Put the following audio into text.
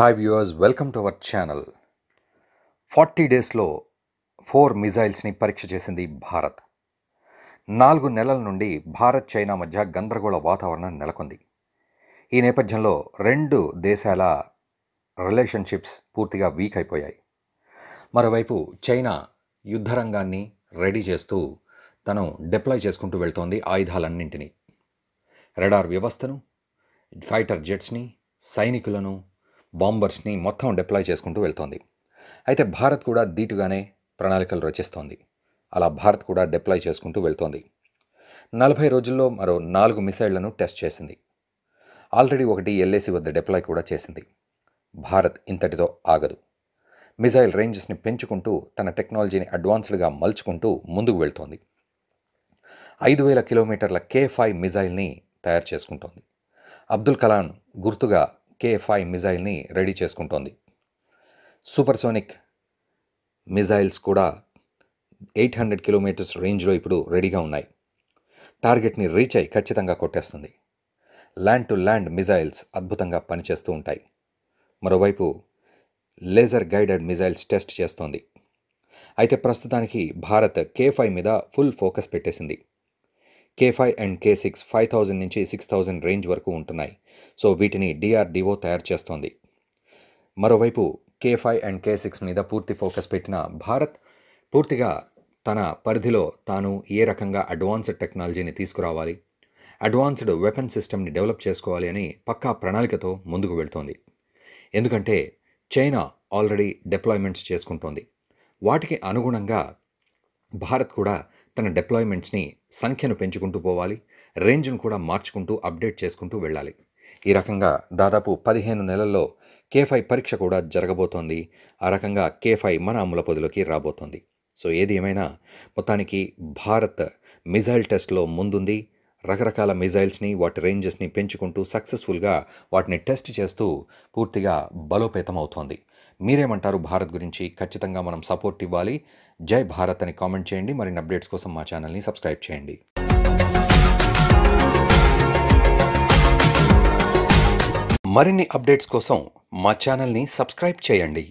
hi viewers welcome to our channel forty డేస్లో four మిజైల్స్ని పరీక్ష చేసింది భారత్ నాలుగు నెలల నుండి భారత్ చైనా మధ్య గందరగోళ వాతావరణం నెలకొంది ఈ నేపథ్యంలో రెండు దేశాల రిలేషన్షిప్స్ పూర్తిగా వీక్ అయిపోయాయి మరోవైపు చైనా యుద్ధరంగాన్ని రెడీ చేస్తూ తను డిప్లాయ్ చేసుకుంటూ వెళ్తోంది ఆయుధాలన్నింటినీ రెడార్ వ్యవస్థను ఫైటర్ జెట్స్ని సైనికులను బాంబర్స్ని మొత్తం డిప్లాయ్ చేసుకుంటూ వెళ్తోంది అయితే భారత్ కూడా దీటుగానే ప్రణాళికలు రచిస్తోంది అలా భారత్ కూడా డిప్లాయ్ చేసుకుంటూ వెళ్తోంది నలభై రోజుల్లో మరో నాలుగు మిసైళ్లను టెస్ట్ చేసింది ఆల్రెడీ ఒకటి ఎల్ఏసి వద్ద డిప్లాయ్ కూడా చేసింది భారత్ ఇంతటితో ఆగదు మిజైల్ రేంజెస్ని పెంచుకుంటూ తన టెక్నాలజీని అడ్వాన్స్డ్గా మలుచుకుంటూ ముందుకు వెళ్తోంది ఐదు వేల కిలోమీటర్ల కే ఫైవ్ మిజైల్ని తయారు చేసుకుంటోంది అబ్దుల్ కలాం గుర్తుగా కే ఫైవ్ మిజైల్ని రెడీ చేసుకుంటోంది సూపర్సోనిక్ మిజైల్స్ కూడా ఎయిట్ హండ్రెడ్ కిలోమీటర్స్ రేంజ్లో ఇప్పుడు రెడీగా ఉన్నాయి టార్గెట్ని రీచ్ అయి ఖచ్చితంగా కొట్టేస్తుంది ల్యాండ్ టు ల్యాండ్ మిజైల్స్ అద్భుతంగా పనిచేస్తూ ఉంటాయి మరోవైపు లేజర్ గైడెడ్ మిజైల్స్ టెస్ట్ చేస్తోంది అయితే ప్రస్తుతానికి భారత్ కే ఫైవ్ మీద ఫుల్ ఫోకస్ పెట్టేసింది K five and K six five thousand నుంచి సిక్స్ థౌజండ్ రేంజ్ వరకు ఉంటున్నాయి సో వీటిని డిఆర్డిఓ తయారు చేస్తోంది మరోవైపు K five and K six మీద పూర్తి ఫోకస్ పెట్టిన భారత్ పూర్తిగా తన పరిధిలో తాను ఏ రకంగా అడ్వాన్స్డ్ టెక్నాలజీని తీసుకురావాలి అడ్వాన్స్డ్ వెపన్ సిస్టమ్ని డెవలప్ చేసుకోవాలి అని పక్కా ప్రణాళికతో ముందుకు వెళుతోంది ఎందుకంటే చైనా ఆల్రెడీ డిప్లాయ్మెంట్స్ చేసుకుంటోంది వాటికి అనుగుణంగా భారత్ కూడా తన డిప్లాయ్మెంట్స్ని సంఖ్యను పెంచుకుంటూ పోవాలి రేంజ్ను కూడా మార్చుకుంటూ అప్డేట్ చేసుకుంటూ వెళ్ళాలి ఈ రకంగా దాదాపు పదిహేను నెలల్లో కేఫై పరీక్ష కూడా జరగబోతోంది ఆ రకంగా కేఫై మన అమ్ముల పొదిలోకి రాబోతోంది సో ఏది ఏమైనా మొత్తానికి భారత్ మిజైల్ టెస్ట్లో ముందుంది రకరకాల మిజైల్స్ని వాటి రేంజెస్ని పెంచుకుంటూ సక్సెస్ఫుల్గా వాటిని టెస్ట్ చేస్తూ పూర్తిగా బలోపేతం అవుతోంది మీరేమంటారు భారత్ గురించి ఖచ్చితంగా మనం సపోర్ట్ ఇవ్వాలి జై భారత్ అని కామెంట్ చేయండి మరిన్ని అప్డేట్స్ కోసం మా ఛానల్ని సబ్స్క్రైబ్ చేయండి మరిన్ని అప్డేట్స్ కోసం మా ఛానల్ని సబ్స్క్రైబ్ చేయండి